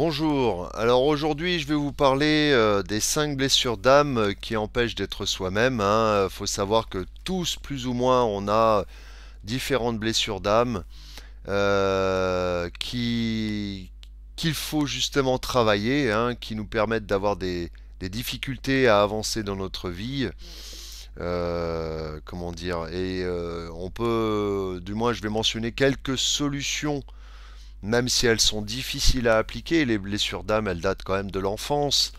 Bonjour, alors aujourd'hui je vais vous parler euh, des 5 blessures d'âme qui empêchent d'être soi-même. Il hein. faut savoir que tous plus ou moins on a différentes blessures d'âme euh, qu'il faut justement travailler, hein, qui nous permettent d'avoir des, difficultés à avancer dans notre vie. Euh, comment dire Et on peut, du moins je vais mentionner quelques solutions même si elles sont difficiles à appliquer, les blessures d'âme, elles datent quand même de l'enfance.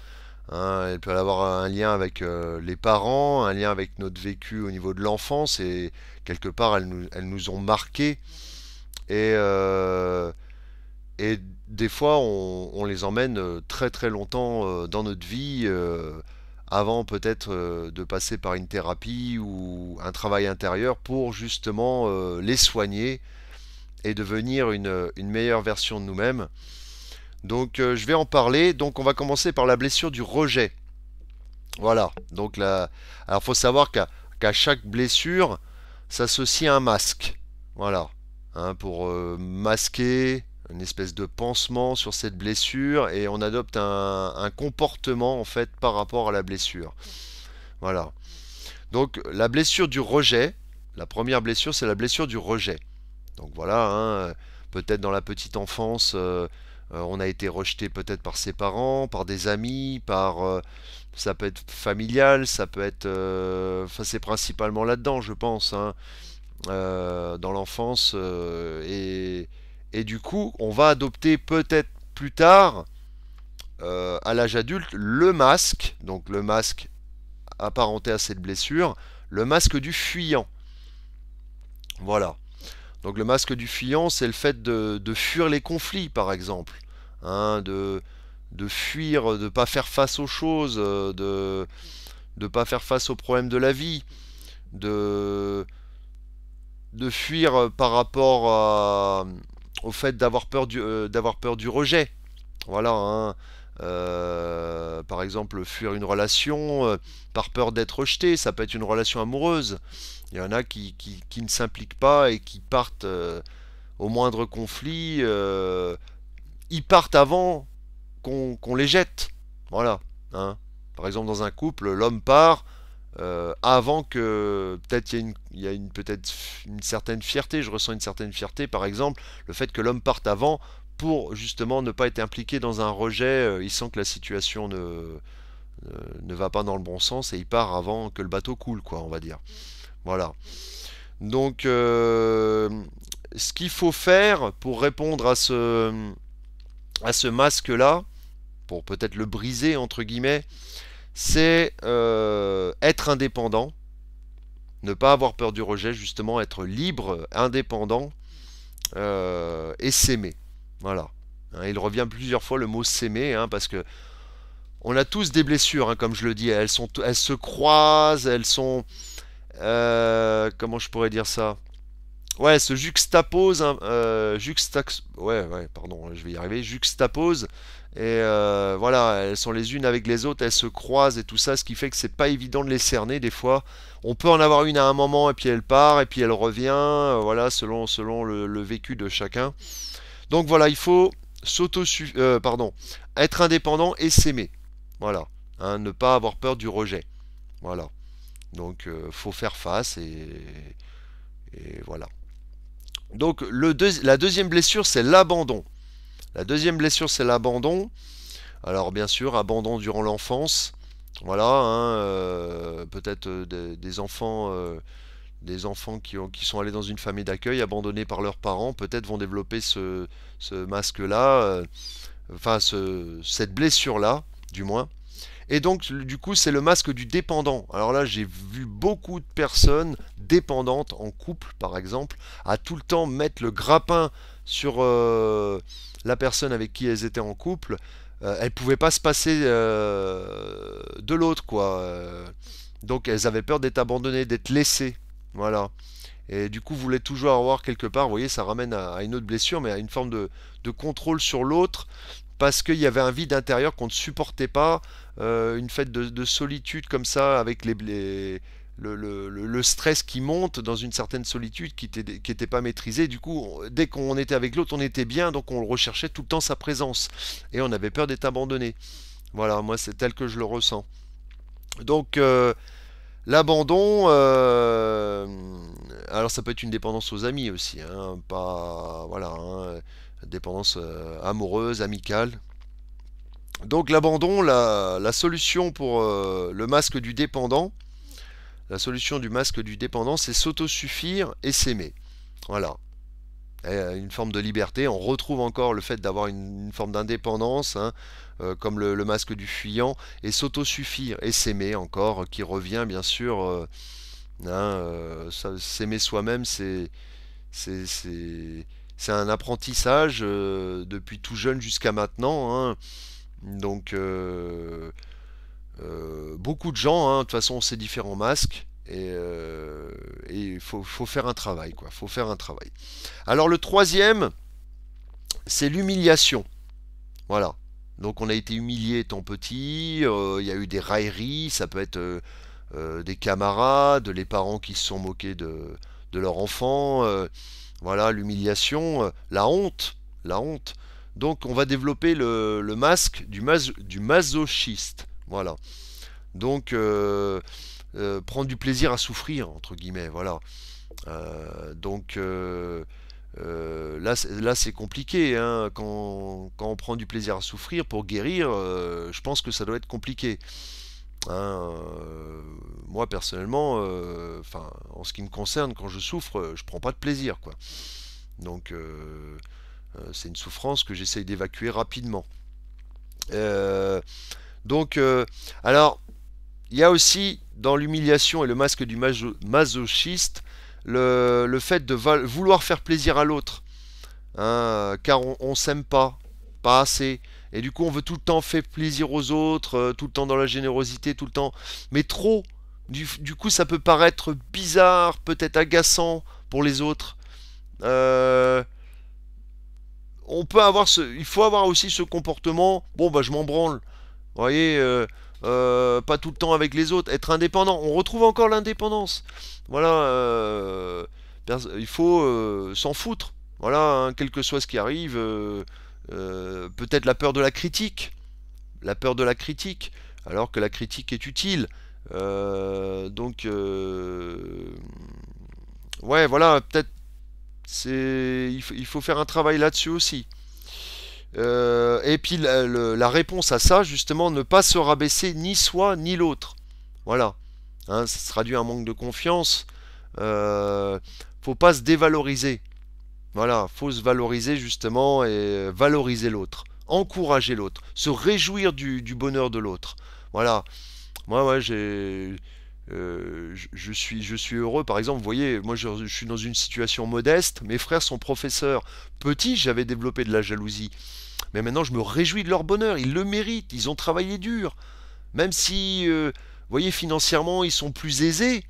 Hein. elles peuvent avoir un lien avec euh, les parents, un lien avec notre vécu au niveau de l'enfance, et quelque part, elles nous, ont marqué. Euh, et, des fois, on, les emmène euh, très très longtemps dans notre vie, avant peut-être de passer par une thérapie ou un travail intérieur pour justement les soigner et devenir une, meilleure version de nous-mêmes. Donc euh, je vais en parler. Donc on va commencer par la blessure du rejet. Voilà. Donc il alors faut savoir qu'à chaque blessure s'associe un masque. Voilà. Hein, pour euh, masquer une espèce de pansement sur cette blessure et on adopte un, comportement en fait par rapport à la blessure. Voilà. Donc la blessure du rejet, la première blessure c'est la blessure du rejet. Donc voilà, hein, peut-être dans la petite enfance, euh, euh, on a été rejeté peut-être par ses parents, par des amis, par euh, ça peut être familial, ça peut être, enfin c'est principalement là-dedans, je pense, hein, dans l'enfance et, et du coup, on va adopter peut-être plus tard, à l'âge adulte, le masque, donc le masque apparenté à cette blessure, le masque du fuyant. Voilà. Donc le masque du fuyant, c'est le fait de, fuir les conflits, par exemple, hein, de, fuir, de ne pas faire face aux choses, euh, de ne pas faire face aux problèmes de la vie, de, fuir par rapport au fait d'avoir peur, du, euh, peur du rejet. Voilà, hein. Euh, par exemple, fuir une relation euh, par peur d'être rejeté, ça peut être une relation amoureuse. Il y en a qui, ne s'impliquent pas et qui partent euh, au moindre conflit. ils partent avant qu'on les jette. Voilà. Hein. Par exemple, dans un couple, l'homme part avant que peut-être il y a, une, peut une certaine fierté. Je ressens une certaine fierté, par exemple, le fait que l'homme parte avant pour justement ne pas être impliqué dans un rejet. Euh, il sent que la situation ne, euh, ne va pas dans le bon sens et il part avant que le bateau coule, quoi, on va dire. Voilà. Donc, euh, ce qu'il faut faire pour répondre à ce, à ce masque-là, pour peut-être le briser, entre guillemets, c'est être indépendant, ne pas avoir peur du rejet, justement, être libre, indépendant et s'aimer. Voilà. Hein, il revient plusieurs fois le mot s'aimer, hein, parce que on a tous des blessures, hein, comme je le dis. Elles, se croisent, elles sont. Euh, comment je pourrais dire ça Ouais, elles se juxtaposent. Euh, ouais, ouais, pardon, je vais y arriver. Juxtaposent. Et euh, voilà, elles sont les unes avec les autres, elles se croisent et tout ça, ce qui fait que c'est pas évident de les cerner des fois. On peut en avoir une à un moment et puis elle part et puis elle revient, voilà, selon, selon le, le vécu de chacun. Donc voilà, il faut s'auto euh, pardon, être indépendant et s'aimer. Voilà, hein, ne pas avoir peur du rejet. Voilà. Donc il euh, faut faire face et, voilà. Donc la deuxième blessure, c'est l'abandon. La deuxième blessure, c'est l'abandon. Alors bien sûr, abandon durant l'enfance. Voilà, hein, euh, peut-être des, enfants des enfants qui, qui, sont allés dans une famille d'accueil, abandonnés par leurs parents, peut-être vont développer ce, masque-là, euh, enfin cette blessure-là, du moins. Et donc, du coup, c'est le masque du dépendant. Alors là, j'ai vu beaucoup de personnes dépendantes, en couple par exemple, à tout le temps mettre le grappin sur euh, la personne avec qui elles étaient en couple. Euh, elles ne pouvaient pas se passer de l'autre, quoi. Donc elles avaient peur d'être abandonnées, d'être laissées. Voilà. Et du coup, vous voulez toujours avoir quelque part, vous voyez, ça ramène à, une autre blessure, mais à une forme de, contrôle sur l'autre, parce qu'il y avait un vide intérieur qu'on ne supportait pas, euh, une fête de, solitude comme ça, avec les, le, stress qui monte dans une certaine solitude qui n'était pas maîtrisée. Du coup, dès qu'on était avec l'autre, on était bien, donc on recherchait tout le temps sa présence. Et on avait peur d'être abandonné. Voilà, moi c'est tel que je le ressens. Donc, euh, L'abandon, euh, alors ça peut être une dépendance aux amis aussi, hein, pas voilà, hein, dépendance euh, amoureuse, amicale. Donc l'abandon, la, solution pour euh, le masque du dépendant, la solution du masque du dépendant, c'est s'autosuffire et s'aimer. Voilà. Euh, une forme de liberté. On retrouve encore le fait d'avoir une, forme d'indépendance, hein, euh, comme le, masque du fuyant, et s'autosuffire, et s'aimer encore, qui revient bien sûr. Euh, hein, s'aimer soi-même, c'est un apprentissage depuis tout jeune jusqu'à maintenant. Hein. Donc beaucoup de gens, de toute façon, ces différents masques. Euh, et il faut, faire un travail, quoi. faut faire un travail. Alors le troisième, c'est l'humiliation. Voilà. Donc on a été humilié ton petit, euh, il y a eu des railleries, ça peut être euh, des camarades, les parents qui se sont moqués de, leur enfant, voilà, l'humiliation, la honte, la honte. Donc on va développer le, masque du, du, masochiste. Voilà. Donc euh, euh, prendre du plaisir à souffrir, entre guillemets, voilà. Euh, donc euh, là, là c'est compliqué. Hein. Quand, quand, on prend du plaisir à souffrir pour guérir, je pense que ça doit être compliqué. Hein. moi personnellement, en ce qui me concerne, quand je souffre, je prends pas de plaisir, quoi. Donc c'est une souffrance que j'essaye d'évacuer rapidement. donc, alors, il y a aussi dans l'humiliation et le masque du masochiste, le, fait de vouloir faire plaisir à l'autre, hein, car on, on s'aime pas, pas assez. Et du coup, on veut tout le temps faire plaisir aux autres, euh, tout le temps dans la générosité, tout le temps. Mais trop, du, coup, ça peut paraître bizarre, peut-être agaçant pour les autres. Euh, on peut avoir ce, il faut avoir aussi ce comportement. Bon, bah, je m'en branle. Vous voyez, euh, euh, pas tout le temps avec les autres, être indépendant. On retrouve encore l'indépendance. Voilà, euh, il faut euh, s'en foutre. Voilà, hein, quel que soit ce qui arrive, peut-être la peur de la critique, la peur de la critique, alors que la critique est utile. donc, ouais, voilà, peut-être c'est, il faut faire un travail là-dessus aussi. Euh, et puis la, réponse à ça, justement, ne pas se rabaisser ni soi ni l'autre. Voilà. Hein, ça se traduit un manque de confiance. Euh, faut pas se dévaloriser. Voilà, faut se valoriser justement et valoriser l'autre, encourager l'autre, se réjouir du, bonheur de l'autre. Voilà. Moi, moi, j'ai euh, je, suis, je suis heureux. Par exemple, vous voyez, moi je, suis dans une situation modeste. Mes frères sont professeurs. petits, j'avais développé de la jalousie. Mais maintenant, je me réjouis de leur bonheur. Ils le méritent. Ils ont travaillé dur. Même si, euh, vous voyez, financièrement, ils sont plus aisés.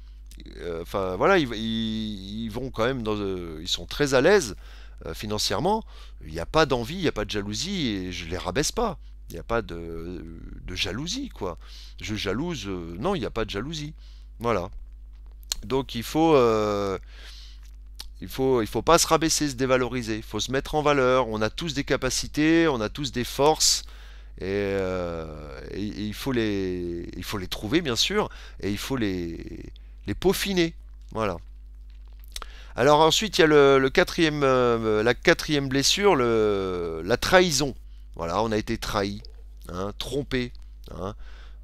Euh, enfin, voilà, ils, vont quand même dans. ils sont très à l'aise financièrement. Il n'y a pas d'envie, il n'y a pas de jalousie et je les rabaisse pas. Il n'y a pas de, jalousie, quoi. Je jalouse. Euh, non, il n'y a pas de jalousie. Voilà. Donc il faut. Euh, il faut, il faut pas se rabaisser, se dévaloriser. Il faut se mettre en valeur. On a tous des capacités, on a tous des forces, et, euh, il faut les, il faut les trouver bien sûr, et il faut les, les peaufiner. Voilà. Alors ensuite, il y a le, quatrième, la quatrième blessure, le, la trahison. Voilà, on a été trahi. Hein, trompé. Hein.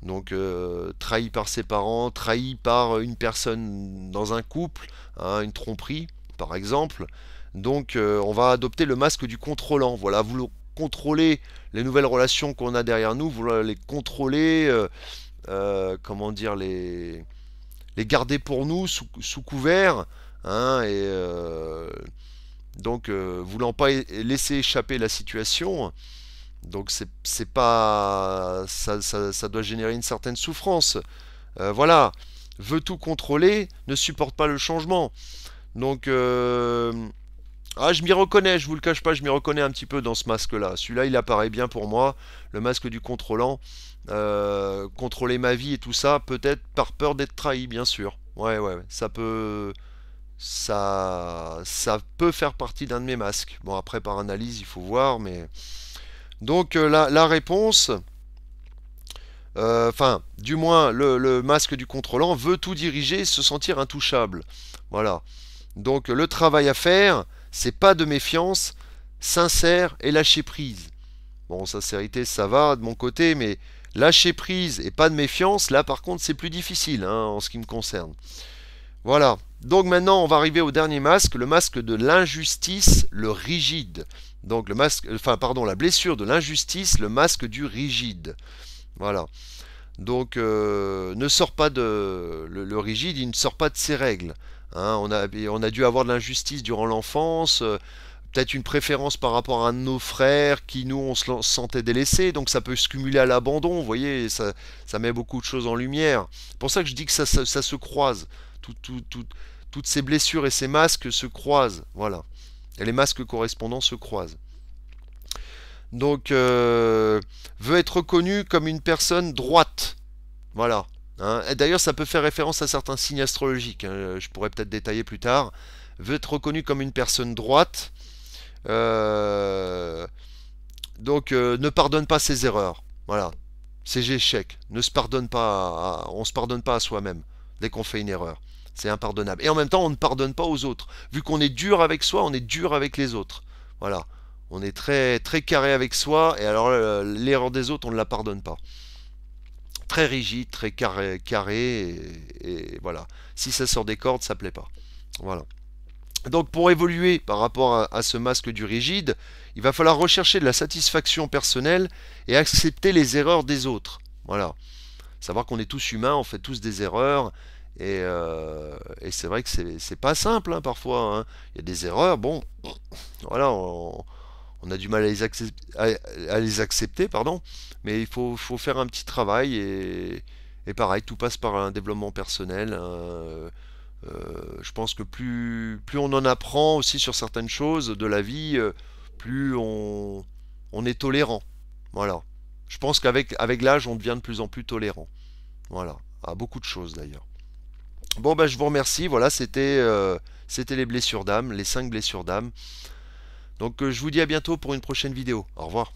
donc euh, trahi par ses parents, trahi par une personne dans un couple, hein, une tromperie par exemple. Donc euh, on va adopter le masque du contrôlant. Voilà, vous contrôler les nouvelles relations qu'on a derrière nous, vous les contrôler, euh, comment dire, les, garder pour nous sous, couvert, et donc voulant pas laisser échapper la situation, donc c'est pas ça, doit générer une certaine souffrance. Euh, voilà, veut tout contrôler, ne supporte pas le changement. Donc euh, ah, je m'y reconnais, je vous le cache pas, je m'y reconnais un petit peu dans ce masque-là. Celui-là, il apparaît bien pour moi, le masque du contrôlant, euh, contrôler ma vie et tout ça, peut-être par peur d'être trahi, bien sûr. Ouais, ouais, ça peut, ça, ça peut faire partie d'un de mes masques. Bon, après par analyse, il faut voir, mais donc euh, la, réponse, euh, enfin, du moins le, masque du contrôlant veut tout diriger, se sentir intouchable. Voilà. Donc le travail à faire, c'est pas de méfiance, sincère et lâcher prise. Bon, sincérité, ça va de mon côté, mais lâcher prise et pas de méfiance, là par contre, c'est plus difficile hein, en ce qui me concerne. Voilà. Donc maintenant, on va arriver au dernier masque, le masque de l'injustice, le rigide. Donc le masque, euh, enfin pardon, la blessure de l'injustice, le masque du rigide. Voilà. Donc euh, ne sort pas de le, rigide, il ne sort pas de ses règles. Hein. on, a, on a dû avoir de l'injustice durant l'enfance, euh, peut-être une préférence par rapport à nos frères qui nous on se sentait délaissés, donc ça peut se cumuler à l'abandon, vous voyez, ça, ça, met beaucoup de choses en lumière. C'est pour ça que je dis que ça, ça, se croise, toutes ces blessures et ces masques se croisent, voilà. Les masques correspondants se croisent. Donc, euh, veut être reconnu comme une personne droite. Voilà. Hein. D'ailleurs, ça peut faire référence à certains signes astrologiques. Hein. Je pourrais peut-être détailler plus tard. Veut être reconnu comme une personne droite. Euh, donc, euh, ne pardonne pas ses erreurs. Voilà. Ses échecs. Ne se pardonne pas. on se pardonne pas à soi-même dès qu'on fait une erreur. C'est impardonnable. Et en même temps, on ne pardonne pas aux autres. Vu qu'on est dur avec soi, on est dur avec les autres. Voilà. On est très, très carré avec soi, et alors euh, l'erreur des autres, on ne la pardonne pas. Très rigide, très carré, carré et, voilà. Si ça sort des cordes, ça plaît pas. Voilà. Donc pour évoluer par rapport à, ce masque du rigide, il va falloir rechercher de la satisfaction personnelle et accepter les erreurs des autres. Voilà. Savoir qu'on est tous humains, on fait tous des erreurs. Et, euh, c'est vrai que c'est pas simple hein, parfois. Hein. Il y a des erreurs, bon, voilà, on, a du mal à les, accepter, pardon. Mais il faut, faut faire un petit travail et, pareil, tout passe par un développement personnel. Hein. Euh, je pense que plus, plus on en apprend aussi sur certaines choses de la vie, euh, plus on, est tolérant. Voilà. Je pense qu'avec avec l'âge, on devient de plus en plus tolérant. Voilà, à ah, beaucoup de choses d'ailleurs. Bon, ben, je vous remercie. Voilà, c'était euh, c'était les blessures d'âme, les 5 blessures d'âme. Donc, euh, je vous dis à bientôt pour une prochaine vidéo. Au revoir.